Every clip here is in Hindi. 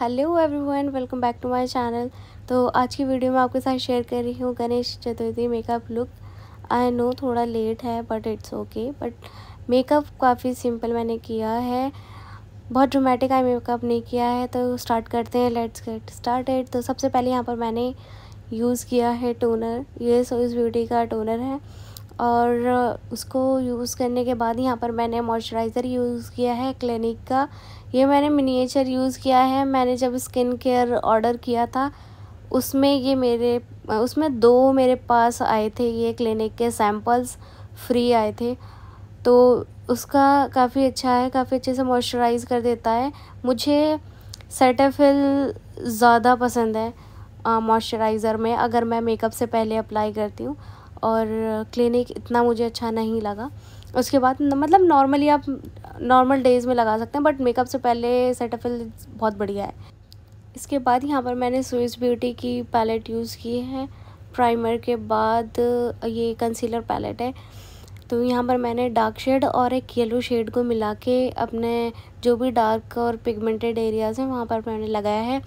hello everyone welcome back to my channel तो आज की वीडियो में आपके साथ शेयर कर रही हूँ Ganesh Chaturthi makeup look I know थोड़ा लेट है but it's okay but makeup काफ़ी सिंपल मैंने किया है बहुत ड्रोमेटिक आई मेकअप नहीं किया है तो स्टार्ट करते हैं लेट्स गेट स्टार्ट तो सबसे पहले यहाँ पर मैंने यूज़ किया है टोनर ये सो इस ब्यूटी का टोनर है और उसको यूज़ करने के बाद यहाँ पर मैंने मॉइस्चराइज़र यूज़ किया है क्लिनिक का ये मैंने मिनिएचर यूज़ किया है मैंने जब स्किन केयर ऑर्डर किया था उसमें ये मेरे उसमें दो मेरे पास आए थे ये क्लिनिक के सैम्पल्स फ्री आए थे तो उसका काफ़ी अच्छा है काफ़ी अच्छे से मॉइस्चराइज कर देता है मुझे सेटाफिल ज़्यादा पसंद है मॉइस्चराइज़र में अगर मैं मेकअप से पहले अप्लाई करती हूँ और क्लिनिक इतना मुझे अच्छा नहीं लगा उसके बाद मतलब नॉर्मली आप नॉर्मल डेज़ में लगा सकते हैं बट मेकअप से पहले सेटाफिल बहुत बढ़िया है इसके बाद यहाँ पर मैंने स्विस ब्यूटी की पैलेट यूज़ की है प्राइमर के बाद ये कंसीलर पैलेट है तो यहाँ पर मैंने डार्क शेड और एक येलो शेड को मिला के अपने जो भी डार्क और पिगमेंटेड एरियाज़ हैं वहाँ पर मैंने लगाया है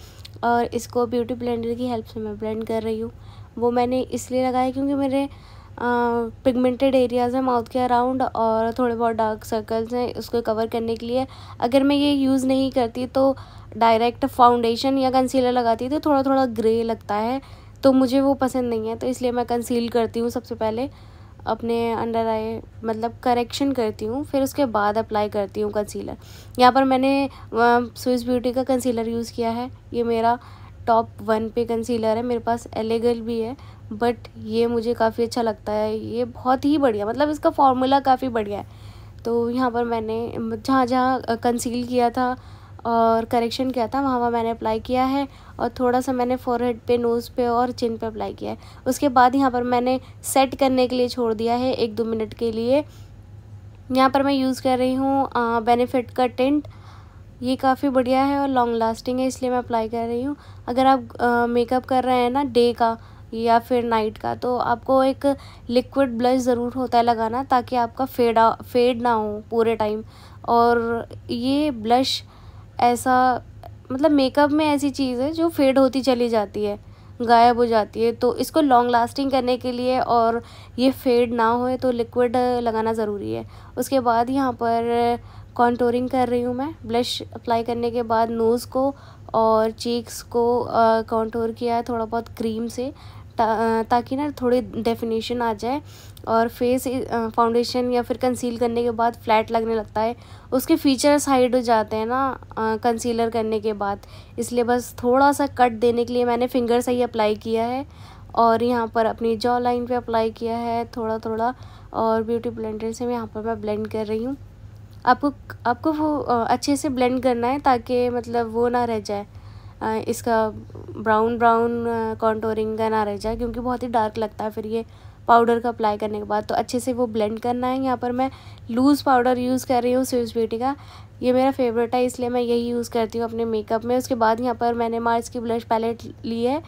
और इसको ब्यूटी ब्लेंडर की हेल्प से मैं ब्लेंड कर रही हूँ वो मैंने इसलिए लगाया क्योंकि मेरे पिगमेंटेड एरियाज़ हैं माउथ के अराउंड और थोड़े बहुत डार्क सर्कल्स हैं उसको कवर करने के लिए अगर मैं ये यूज़ नहीं करती तो डायरेक्ट फाउंडेशन या कंसीलर लगाती तो थोड़ा थोड़ा ग्रे लगता है तो मुझे वो पसंद नहीं है तो इसलिए मैं कंसील करती हूँ सबसे पहले अपने अंडर आई मतलब करेक्शन करती हूँ फिर उसके बाद अप्लाई करती हूँ कंसीलर यहाँ पर मैंने स्विस ब्यूटी का कंसीलर यूज़ किया है ये मेरा टॉप वन पे कंसीलर है मेरे पास एलेगल भी है बट ये मुझे काफ़ी अच्छा लगता है ये बहुत ही बढ़िया मतलब इसका फॉर्मूला काफ़ी बढ़िया है तो यहाँ पर मैंने जहाँ जहाँ कंसील किया था और करेक्शन किया था वहाँ वहाँ मैंने अप्लाई किया है और थोड़ा सा मैंने फोरहेड पे नोज़ पे और चिन पे अप्लाई किया है उसके बाद यहाँ पर मैंने सेट करने के लिए छोड़ दिया है एक दो मिनट के लिए यहाँ पर मैं यूज़ कर रही हूँ बेनिफिट का टेंट ये काफ़ी बढ़िया है और लॉन्ग लास्टिंग है इसलिए मैं अप्लाई कर रही हूँ अगर आप मेकअप कर रहे हैं ना डे का या फिर नाइट का तो आपको एक लिक्विड ब्लश ज़रूर होता है लगाना ताकि आपका फेड फेड ना हो पूरे टाइम और ये ब्लश ऐसा मतलब मेकअप में ऐसी चीज़ है जो फेड होती चली जाती है गायब हो जाती है तो इसको लॉन्ग लास्टिंग करने के लिए और ये फेड ना होए तो लिक्विड लगाना ज़रूरी है उसके बाद यहाँ पर कॉन्टोरिंग कर रही हूँ मैं ब्लश अप्लाई करने के बाद नोज़ को और चीक्स को कॉन्टोर किया है थोड़ा बहुत क्रीम से ता, ताकि ना थोड़ी डेफिनेशन आ जाए और फेस फाउंडेशन या फिर कंसील करने के बाद फ्लैट लगने लगता है उसके फीचर्स हाइड हो जाते हैं ना कंसीलर करने के बाद इसलिए बस थोड़ा सा कट देने के लिए मैंने फिंगर से ही अप्लाई किया है और यहाँ पर अपनी जॉ लाइन पे अप्लाई किया है थोड़ा थोड़ा और ब्यूटी ब्लेंडर से मैं यहाँ पर मैं ब्लेंड कर रही हूँ आपको आपको वो अच्छे से ब्लेंड करना है ताकि मतलब वो ना रह जाए इसका ब्राउन ब्राउन कॉन्टोरिंग का ना रह जाए क्योंकि बहुत ही डार्क लगता है फिर ये पाउडर का अप्लाई करने के बाद तो अच्छे से वो ब्लेंड करना है यहाँ पर मैं लूज़ पाउडर यूज़ कर रही हूँ स्विस ब्यूटी का ये मेरा फेवरेट है इसलिए मैं यही यूज़ करती हूँ अपने मेकअप में उसके बाद यहाँ पर मैंने मार्स की ब्लश पैलेट ली है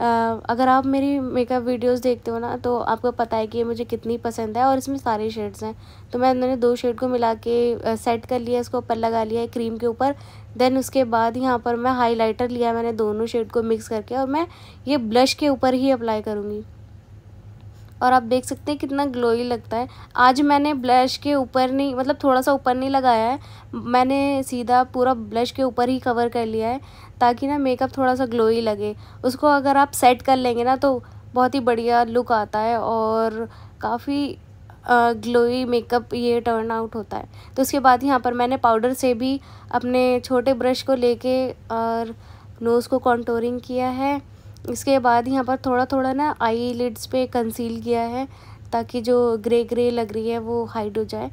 अगर आप मेरी मेकअप वीडियोस देखते हो ना तो आपको पता है कि ये मुझे कितनी पसंद है और इसमें सारे शेड्स हैं तो मैं मैंने दो शेड को मिला के सेट कर लिया इसको ऊपर लगा लिया है क्रीम के ऊपर देन उसके बाद यहाँ पर मैं हाइलाइटर लिया मैंने दोनों शेड को मिक्स करके और मैं ये ब्लश के ऊपर ही अप्लाई करूँगी और आप देख सकते हैं कितना ग्लोई लगता है आज मैंने ब्लश के ऊपर नहीं मतलब थोड़ा सा ऊपर नहीं लगाया है मैंने सीधा पूरा ब्लश के ऊपर ही कवर कर लिया है ताकि ना मेकअप थोड़ा सा ग्लोई लगे उसको अगर आप सेट कर लेंगे ना तो बहुत ही बढ़िया लुक आता है और काफ़ी ग्लोई मेकअप ये टर्न आउट होता है तो उसके बाद यहाँ पर मैंने पाउडर से भी अपने छोटे ब्रश को लेके और नोज़ को कॉन्टोरिंग किया है इसके बाद यहाँ पर थोड़ा थोड़ा ना आई लिड्स पे कंसील किया है ताकि जो ग्रे ग्रे लग रही है वो हाइड हो जाए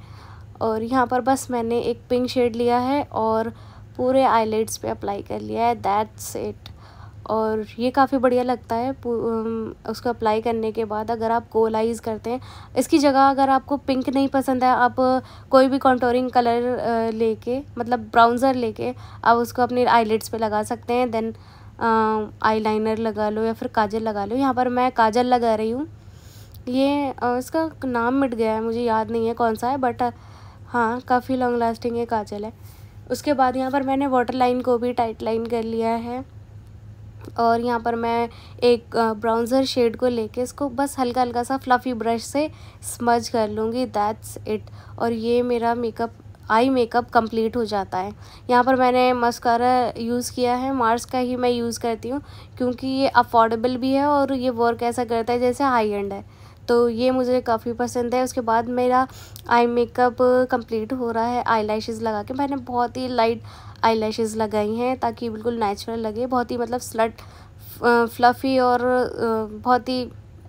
और यहाँ पर बस मैंने एक पिंक शेड लिया है और पूरे आईलेट्स पे अप्लाई कर लिया है दैट्स इट और ये काफ़ी बढ़िया लगता है उसको अप्लाई करने के बाद अगर आप गोलाइज करते हैं इसकी जगह अगर आपको पिंक नहीं पसंद है आप कोई भी कॉन्टोरिंग कलर लेके मतलब ब्राउन्ज़र लेके आप उसको अपने आईलेट्स पे लगा सकते हैं देन आईलाइनर लगा लो या फिर काजल लगा लो यहाँ पर मैं काजल लगा रही हूँ ये इसका नाम मिट गया है मुझे याद नहीं है कौन सा है बट हाँ काफ़ी लॉन्ग लास्टिंग ये काजल है उसके बाद यहाँ पर मैंने वाटर लाइन को भी टाइट लाइन कर लिया है और यहाँ पर मैं एक ब्राउन्ज़र शेड को लेके इसको बस हल्का हल्का सा फ्लफ़ी ब्रश से स्मज कर लूँगी दैट्स इट और ये मेरा मेकअप आई मेकअप कंप्लीट हो जाता है यहाँ पर मैंने मस्कारा यूज़ किया है मार्स का ही मैं यूज़ करती हूँ क्योंकि ये अफोर्डेबल भी है और ये वर्क ऐसा करता है जैसे हाई एंड है तो ये मुझे काफ़ी पसंद है उसके बाद मेरा आई मेकअप कंप्लीट हो रहा है आई लगा के मैंने बहुत ही लाइट आई लगाई हैं ताकि बिल्कुल नेचुरल लगे बहुत ही मतलब स्लट फ्लफ़ी और बहुत ही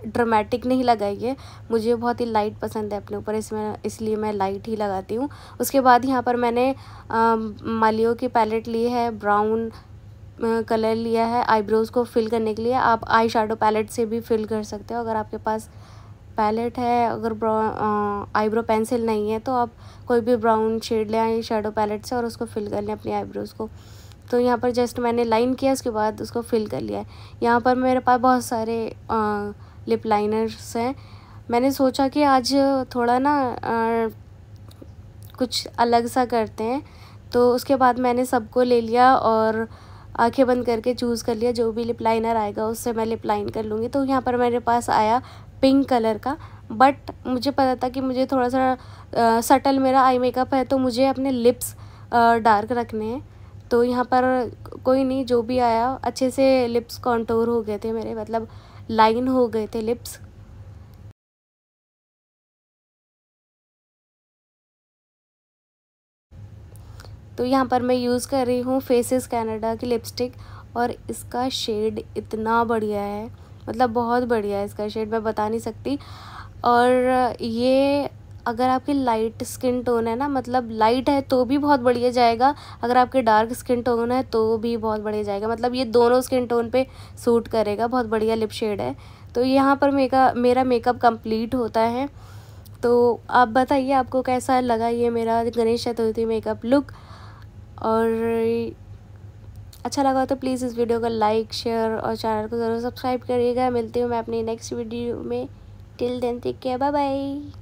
ड्रामेटिक नहीं लगाइए मुझे बहुत ही लाइट पसंद है अपने ऊपर इसमें इसलिए मैं लाइट ही लगाती हूँ उसके बाद यहाँ पर मैंने मालियो की पैलेट ली है ब्राउन कलर लिया है आईब्रोज़ को फिल करने के लिए आप आई शेडो पैलेट से भी फिल कर सकते हो अगर आपके पास पैलेट है अगर आईब्रो पेंसिल नहीं है तो आप कोई भी ब्राउन शेड लें आई शेडो पैलेट से और उसको फिल कर लें अपनी आईब्रोज़ को तो यहाँ पर जस्ट मैंने लाइन किया उसके बाद उसको फिल कर लिया है यहाँ पर मेरे पास बहुत सारे आ, लिप लाइनर्स हैं मैंने सोचा कि आज थोड़ा ना आ, कुछ अलग सा करते हैं तो उसके बाद मैंने सबको ले लिया और आंखें बंद करके चूज़ कर लिया जो भी लिप लाइनर आएगा उससे मैं लिप लाइन कर लूँगी तो यहाँ पर मेरे पास आया पिंक कलर का बट मुझे पता था कि मुझे थोड़ा सा सटल मेरा आई मेकअप है तो मुझे अपने लिप्स डार्क रखने हैं तो यहाँ पर कोई नहीं जो भी आया अच्छे से लिप्स कॉन्टोर हो गए थे मेरे मतलब लाइन हो गए थे लिप्स तो यहाँ पर मैं यूज़ कर रही हूँ फेसेस कनाडा की लिपस्टिक और इसका शेड इतना बढ़िया है मतलब बहुत बढ़िया है इसका शेड मैं बता नहीं सकती और ये अगर आपकी लाइट स्किन टोन है ना मतलब लाइट है तो भी बहुत बढ़िया जाएगा अगर आपके डार्क स्किन टोन है तो भी बहुत बढ़िया जाएगा मतलब ये दोनों स्किन टोन पे सूट करेगा बहुत बढ़िया लिप शेड है तो यहाँ पर मेका मेरा मेकअप कंप्लीट होता है तो आप बताइए आपको कैसा लगा ये मेरा गणेश चतुर्थी मेकअप लुक और अच्छा लगा तो प्लीज़ इस वीडियो को लाइक शेयर और चैनल को ज़रूर सब्सक्राइब करिएगा मिलती हूँ मैं अपनी नेक्स्ट वीडियो में till then take care bye bye